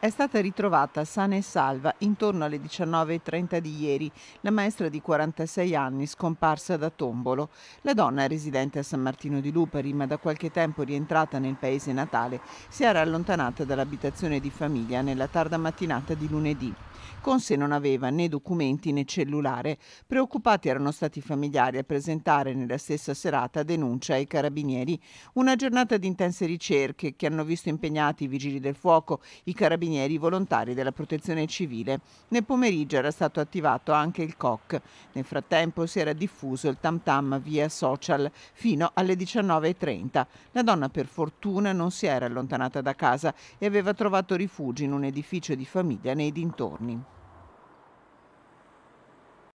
È stata ritrovata sana e salva intorno alle 19.30 di ieri la maestra di 46 anni scomparsa da Tombolo. La donna residente a San Martino di Lupari ma da qualche tempo rientrata nel paese natale si era allontanata dall'abitazione di famiglia nella tarda mattinata di lunedì. Con sé non aveva né documenti né cellulare. Preoccupati erano stati i familiari a presentare nella stessa serata denuncia ai carabinieri. Una giornata di intense ricerche che hanno visto impegnati i vigili del fuoco, i carabinieri, i volontari della protezione civile. Nel pomeriggio era stato attivato anche il COC. Nel frattempo si era diffuso il tam tam via social fino alle 19.30. La donna per fortuna non si era allontanata da casa e aveva trovato rifugio in un edificio di famiglia nei dintorni.